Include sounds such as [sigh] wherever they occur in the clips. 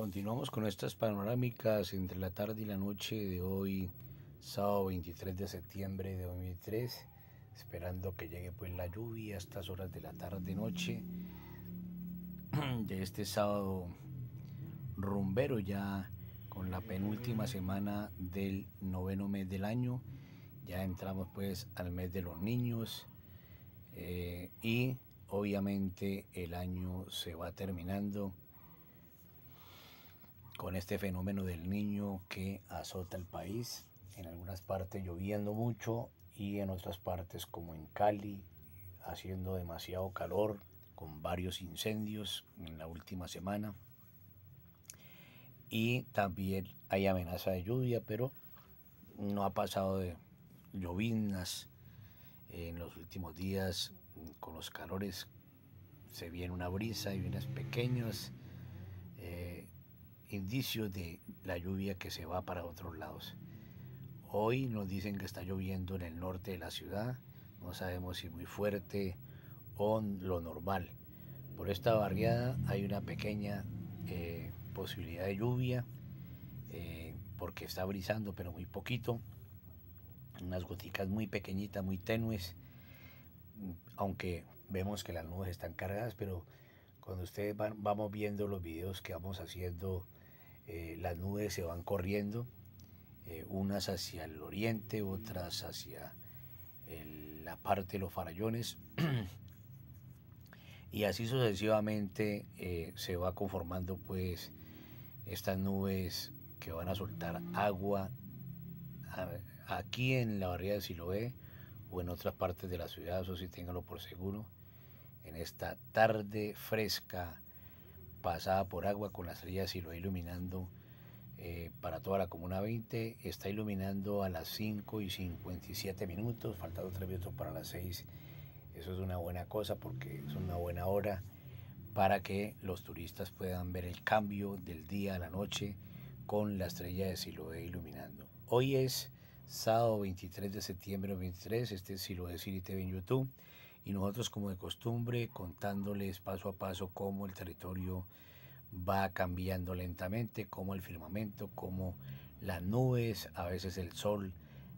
Continuamos con estas panorámicas entre la tarde y la noche de hoy, sábado 23 de septiembre de 2003, esperando que llegue pues la lluvia a estas horas de la tarde-noche [clears throat] de este sábado rumbero ya con la penúltima semana del noveno mes del año. Ya entramos pues al mes de los niños eh, y obviamente el año se va terminando con este fenómeno del niño que azota el país, en algunas partes lloviendo mucho y en otras partes como en Cali, haciendo demasiado calor, con varios incendios en la última semana. Y también hay amenaza de lluvia, pero no ha pasado de llovinas en los últimos días con los calores. Se viene una brisa y unas pequeños Indicio de la lluvia que se va para otros lados. Hoy nos dicen que está lloviendo en el norte de la ciudad, no sabemos si muy fuerte o lo normal. Por esta barriada hay una pequeña eh, posibilidad de lluvia eh, porque está brisando, pero muy poquito. Unas goticas muy pequeñitas, muy tenues, aunque vemos que las nubes están cargadas, pero cuando ustedes van, vamos viendo los videos que vamos haciendo eh, las nubes se van corriendo, eh, unas hacia el oriente, otras hacia la parte de los farallones, [clears throat] y así sucesivamente eh, se va conformando pues estas nubes que van a soltar agua aquí en la barriada de Siloé o en otras partes de la ciudad, eso sí ténganlo por seguro, en esta tarde fresca pasada por agua con las estrellas y lo iluminando eh, para toda la Comuna 20. Está iluminando a las 5 y 57 minutos, faltando 3 minutos para las 6. Eso es una buena cosa porque es una buena hora para que los turistas puedan ver el cambio del día a la noche con la estrella de Siloé iluminando. Hoy es sábado 23 de septiembre 23, este es Siloé City en YouTube y nosotros como de costumbre contándoles paso a paso cómo el territorio va cambiando lentamente, cómo el firmamento, cómo las nubes, a veces el sol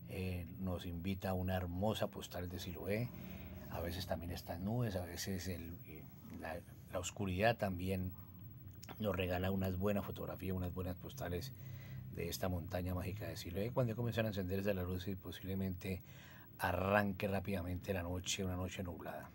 eh, nos invita a una hermosa postal de Siloé, a veces también estas nubes, a veces eh, la, oscuridad también nos regala unas buenas fotografías, unas buenas postales de esta montaña mágica de Siloé. Cuando comienzan a encenderse las luces, posiblemente arranque rápidamente la noche, una noche nublada.